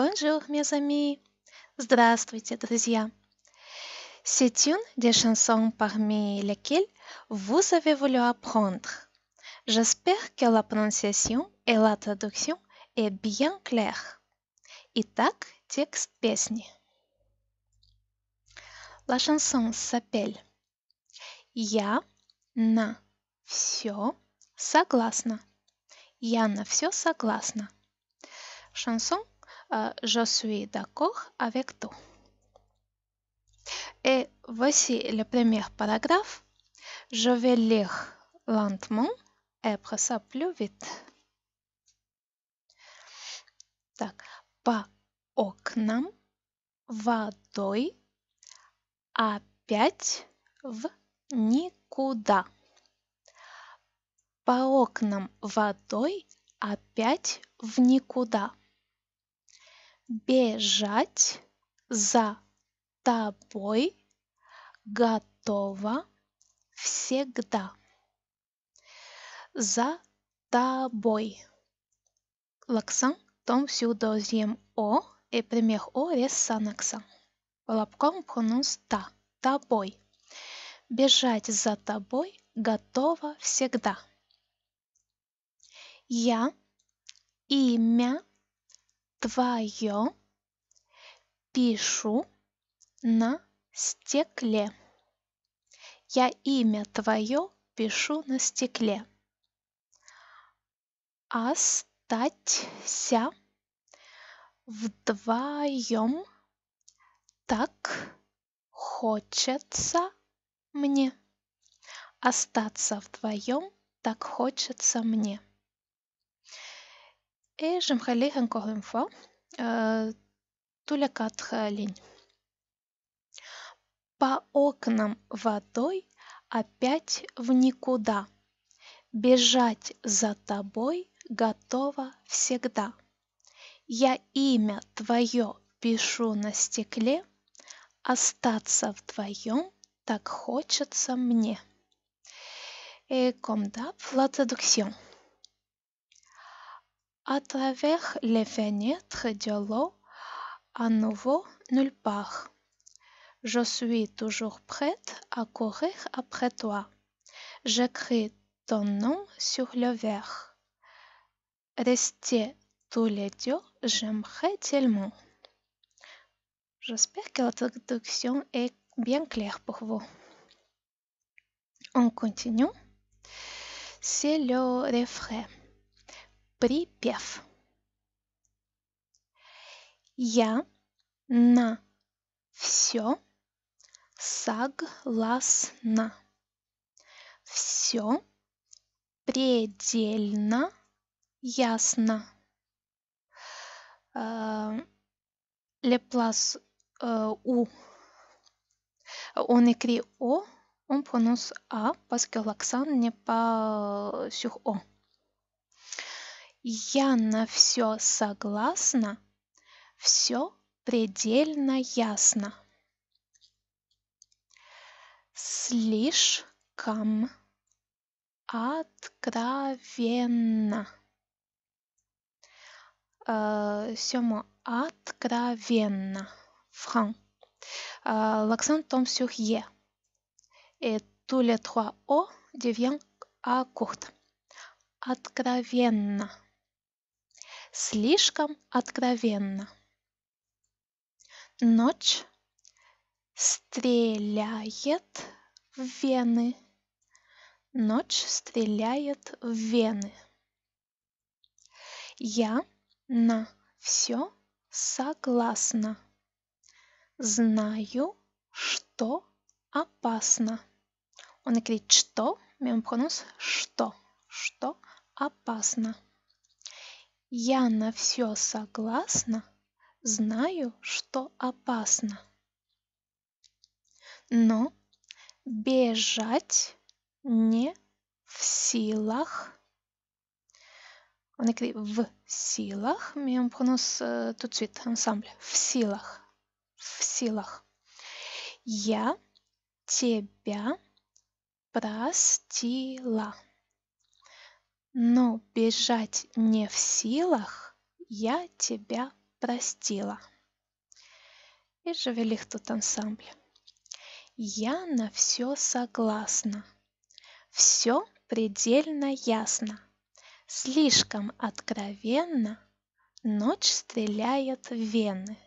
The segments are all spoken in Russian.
«Бонжур, мезами!» Здравствуйте, друзья! C'est une des chansons parmi lesquelles vous avez voulu apprendre. J'espère que la prononciation et la traduction est bien claire. Итак, текст песни. La chanson s'appelle «Я на все согласна». «Я на все согласна». Шансон Je suis d'accord avec tout. Et voici le premier paragraphe. Je vais lire lentement et après ça plus vite. Так, по окнам водой опять в никуда. По окнам водой опять в никуда бежать за тобой готова всегда. За тобой. Лаксан том сюдозьем о и э, пример о рез э, Лапком пронос та, тобой. Бежать за тобой готова всегда. Я имя твое пишу на стекле. Я имя твое пишу на стекле. Остаться вдвоем так хочется мне. Остаться вдвоем так хочется мне. ايج مخليها encore une fois tous les По окнам водой опять в никуда. Бежать за тобой готова всегда. Я имя твое пишу на стекле, Остаться вдвоем так хочется мне. Et comme d'hab, À travers les fenêtres de l'eau, à nouveau nulle part. Je suis toujours prête à courir après toi. J'écris ton nom sur le verre. Restez tous les deux, j'aimerais tellement. J'espère que la traduction est bien claire pour vous. On continue. C'est le refrain. Припев. Я на все согласна. Все предельно ясно. Э, Леплас э, У. Он écrit О, он пронос А, parce que не n'est pas sur я на все согласна, все предельно ясно. Слишком откровенно. Э, Сема откровенно. Фран. Э, l'accent tombe sur «е». Et tous «о» devient «а» courte. Откровенно слишком откровенно. Ночь стреляет в вены. Ночь стреляет в вены. Я на все согласна. Знаю, что опасно. Он говорит, что, мем что, что опасно. Я на все согласна, знаю, что опасно. Но бежать не в силах. Он, écrit в силах, mais понос. Тут цвет tout В силах. В силах. Я тебя простила но бежать не в силах, я тебя простила. И Жавелих тут ансамбль. Я на все согласна. Все предельно ясно. Слишком откровенно ночь стреляет в вены.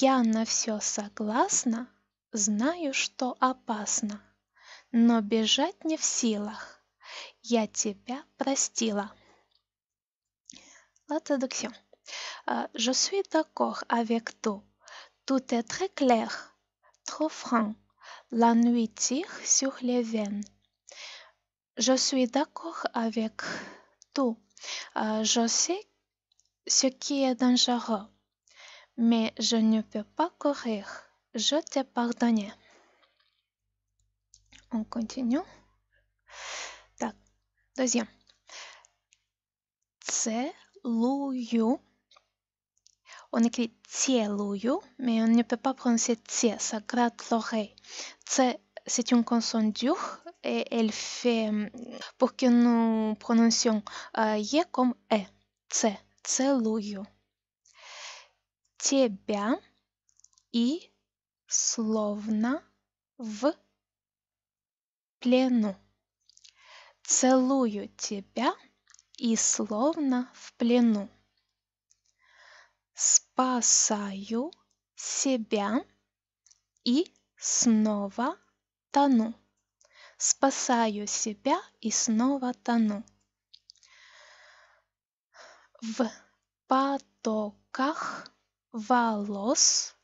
Я на все согласна, знаю, что опасно, но бежать не в силах. Я PRASTILA La traduction. je suis d'accord avec tout. Tout est très clair, trop franc. La nuit tire sur les veines. Je suis d'accord avec tout. Ah, je sais ce qui est dangereux, mais je ne peux pas courir. Je t'ai pardonné. On continue. Друзья, целую. Он écrit целую, mais on ne peut pas prononcer tie, ça gratte l'oreille. Це, c'est une consonne dure et elle fait pour que nous prononcions е comme e. Це, целую. Тебя и словно в плену. Целую тебя и словно в плену. Спасаю себя и снова тону. Спасаю себя и снова тону. В потоках волос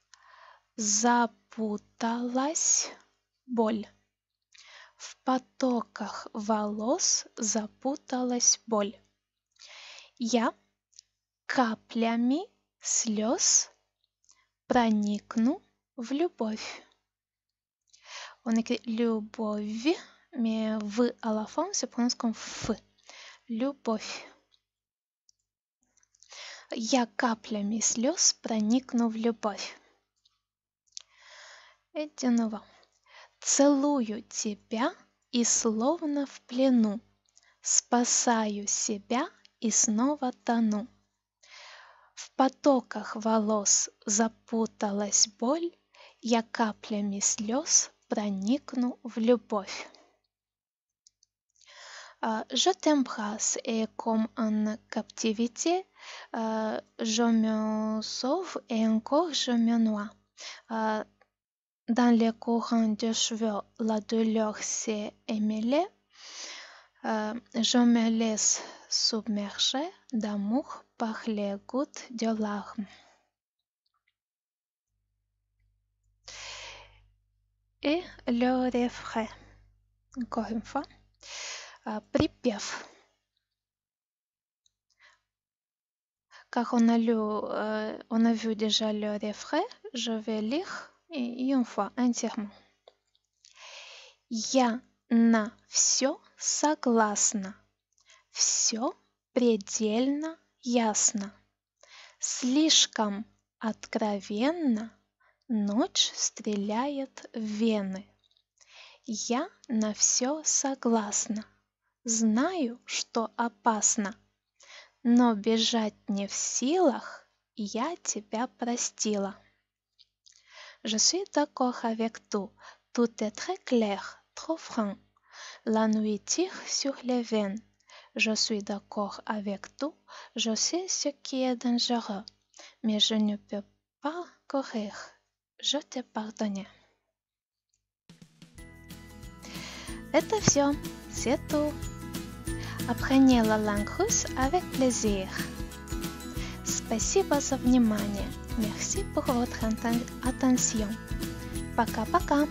запуталась боль. В потоках волос запуталась боль. Я каплями слез проникну в любовь. Он écrit «любовь», «в» à la fin se prononce comme «ф». Любовь. Я каплями слез проникну в любовь. Эдинова. Ну, Целую тебя и словно в плену, Спасаю себя и снова тону. В потоках волос запуталась боль, Я каплями слез проникну в любовь. А, je t'embrasse et comme en captivité, а, je me sauve et encore je me noie. А, dans le courant de cheveux la douleur s'est émêlée. Euh, je me laisse submerger d'amour par les gouttes de larmes. И le refrain. Encore une fois. Припев. Как on a, lu, on a vu déjà le refrain, je vais lire юнфа антихм. Я на все согласна. Все предельно ясно. Слишком откровенно ночь стреляет в вены. Я на все согласна. Знаю, что опасно. Но бежать не в силах, я тебя простила. Je suis d'accord avec tout. Tout est très clair, trop franc. La nuit tire sur les veines. Je suis d'accord avec tout. Je sais ce qui est dangereux. Mais je ne peux pas courir. Je te pardonne. C'est tout. Apprenez la langue avec plaisir. Спасибо за внимание. Merci pour votre attention. Пока-пока!